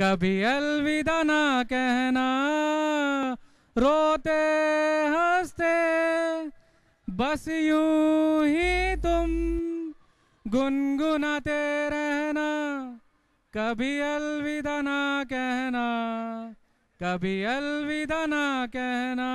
कभी अलविदा ना कहना रोते हंसते बस यूं ही तुम गुनगुनाते रहना कभी अलविदा ना कहना कभी अलविदा ना कहना